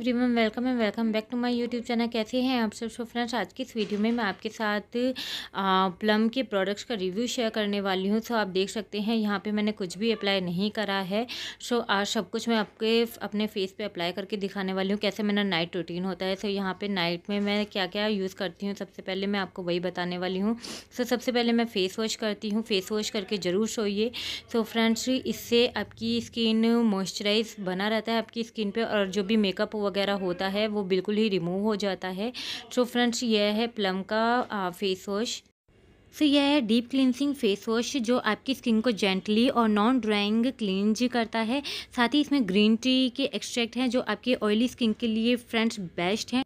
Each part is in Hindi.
everyone welcome and welcome back to my YouTube channel कैसे हैं आप सब सो फ्रेंड्स आज की इस वीडियो में मैं आपके साथ प्लम के प्रोडक्ट्स का रिव्यू शेयर करने वाली हूं सो आप देख सकते हैं यहाँ पे मैंने कुछ भी अप्लाई नहीं करा है सो आज सब कुछ मैं आपके अपने फेस पे अप्लाई करके दिखाने वाली हूँ कैसे मेरा नाइट रूटीन होता है सो यहाँ पर नाइट में मैं क्या क्या यूज़ करती हूँ सबसे पहले मैं आपको वही बताने वाली हूँ सो सबसे पहले मैं फ़ेस वॉश करती हूँ फेस वॉश करके ज़रूर सोइए सो फ्रेंड्स इससे आपकी स्किन मॉइस्चराइज बना रहता है आपकी स्किन पर और जो भी मेकअप हुआ वगैरह होता है वो बिल्कुल ही रिमूव हो जाता है तो फ्रेंड्स यह है प्लम का फेस वॉश सो यह है डीप क्लिनसिंग फेस वॉश जो आपकी स्किन को जेंटली और नॉन ड्राइंग क्लींज करता है साथ ही इसमें ग्रीन टी के एक्सट्रैक्ट हैं जो आपकी ऑयली स्किन के लिए फ्रेंड्स बेस्ट हैं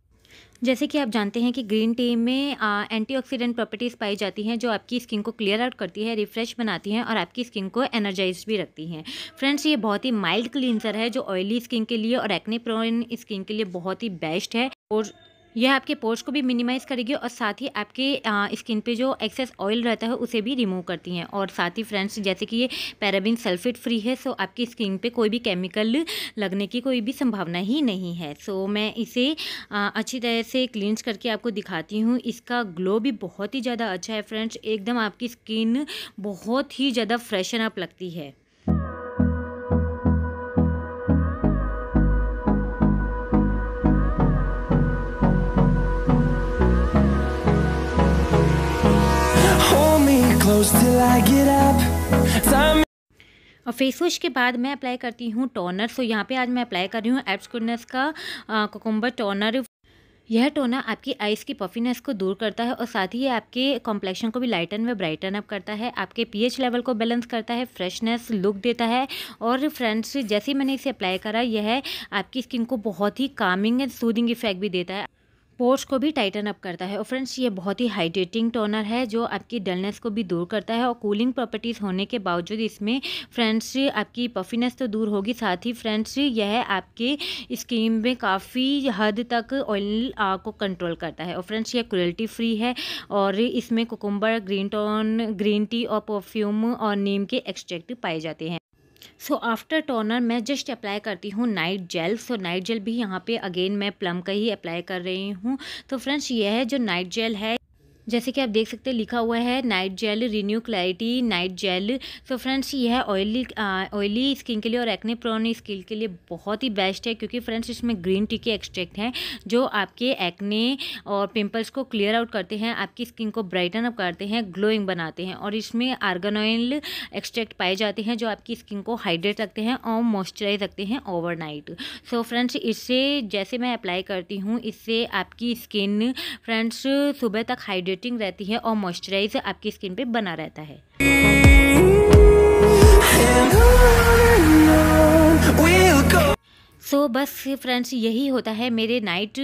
जैसे कि आप जानते हैं कि ग्रीन टी में एंटीऑक्सीडेंट प्रॉपर्टीज़ पाई जाती हैं जो आपकी स्किन को क्लियर आउट करती है रिफ्रेश बनाती हैं और आपकी स्किन को एनर्जाइज भी रखती हैं फ्रेंड्स ये बहुत ही माइल्ड क्लींजर है जो ऑयली स्किन के लिए और एक्ने प्रोन स्किन के लिए बहुत ही बेस्ट है और यह आपके पोर्स को भी मिनिमाइज़ करेगी और साथ ही आपके स्किन पे जो एक्सेस ऑयल रहता है उसे भी रिमूव करती हैं और साथ ही फ्रेंड्स जैसे कि ये पैराबिन सल्फेट फ्री है सो आपकी स्किन पे कोई भी केमिकल लगने की कोई भी संभावना ही नहीं है सो मैं इसे आ, अच्छी तरह से क्लींस करके आपको दिखाती हूँ इसका ग्लो भी बहुत ही ज़्यादा अच्छा है फ्रेंड्स एकदम आपकी स्किन बहुत ही ज़्यादा फ्रेशन अप लगती है और फेस वॉश के बाद मैं अप्लाई करती हूँ टोनर सो यहाँ पे आज मैं अप्लाई कर रही हूँ एप्स गुडनेस का कोकुम्बर टोनर यह टोनर आपकी आइज़ की पफीनेस को दूर करता है और साथ ही ये आपके कॉम्प्लेक्शन को भी लाइटन व ब्राइटन अप करता है आपके पीएच लेवल को बैलेंस करता है फ्रेशनेस लुक देता है और फ्रेंड्स जैसे मैंने इसे अप्लाई करा यह आपकी स्किन को बहुत ही कामिंग एंड सूदिंग इफेक्ट भी देता है पोर्स को भी टाइटन अप करता है और फ्रेंड्स ये बहुत ही हाइड्रेटिंग टोनर है जो आपकी डलनेस को भी दूर करता है और कूलिंग प्रॉपर्टीज़ होने के बावजूद इसमें फ्रेंड्स आपकी पफीनेस तो दूर होगी साथ ही फ्रेंड्स यह आपके स्किन में काफ़ी हद तक ऑयल को कंट्रोल करता है और फ्रेंड्स यह क्रुएल्टी फ्री है और इसमें cucumber green tone green tea और परफ्यूम और नीम के एक्सट्रैक्ट पाए जाते हैं सो आफ्टर टोनर मैं जस्ट अप्लाई करती हूँ night gel so night gel भी यहाँ पे अगेन मैं प्लम का ही अप्लाई कर रही हूँ तो फ्रेंड्स यह है जो नाइट जेल है जैसे कि आप देख सकते हैं लिखा हुआ है night gel renew clarity night gel so friends यह है ऑयली ऑयली स्किन के लिए और एक्ने प्रोन स्किन के लिए बहुत ही बेस्ट है क्योंकि फ्रेंड्स इसमें ग्रीन टी के एक्सट्रैक्ट हैं जो आपके एक्ने और पिंपल्स को क्लियर आउट करते हैं आपकी स्किन को ब्राइटन अप करते हैं ग्लोइंग बनाते हैं और इसमें आर्गन ऑयल एक्सट्रैक्ट पाए जाते हैं जो आपकी स्किन को हाइड्रेट रखते हैं और मॉइस्चराइज रखते हैं नाइट सो फ्रेंड्स इससे जैसे मैं अप्लाई करती हूँ इससे आपकी स्किन फ्रेंड्स सुबह तक हाइड्रेट हाइड्रेटिंग रहती है और मॉइस्चराइज आपकी स्किन पे बना रहता है सो so, बस फ्रेंड्स यही होता है मेरे नाइट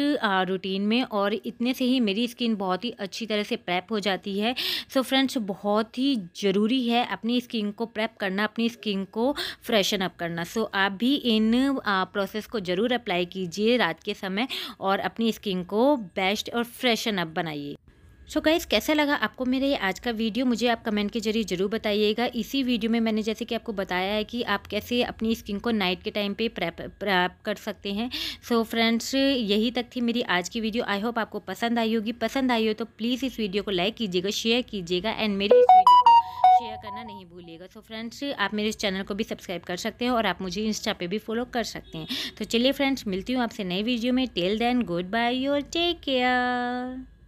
रूटीन में और इतने से ही मेरी स्किन बहुत ही अच्छी तरह से प्रेप हो जाती है सो so, फ्रेंड्स बहुत ही ज़रूरी है अपनी स्किन को प्रेप करना अपनी स्किन को फ्रेशन अप करना सो so, आप भी इन प्रोसेस को ज़रूर अप्लाई कीजिए रात के समय और अपनी स्किन को बेस्ट और फ्रेशन अप बनाइए सो so गाइज़ कैसा लगा आपको मेरा ये आज का वीडियो मुझे आप कमेंट के जरिए ज़रूर बताइएगा इसी वीडियो में मैंने जैसे कि आपको बताया है कि आप कैसे अपनी स्किन को नाइट के टाइम पे प्रैप प्रैप कर सकते हैं सो so फ्रेंड्स यही तक थी मेरी आज की वीडियो आई होप आपको पसंद आई होगी पसंद आई हो तो प्लीज़ इस वीडियो को लाइक कीजिएगा शेयर कीजिएगा एंड मेरी इस वीडियो को शेयर करना नहीं भूलिएगा सो so फ्रेंड्स आप मेरे इस चैनल को भी सब्सक्राइब कर सकते हैं और आप मुझे इंस्टा पर भी फॉलो कर सकते हैं तो चलिए फ्रेंड्स मिलती हूँ आपसे नई वीडियो में टेल देन गुड बाय और टेक केयर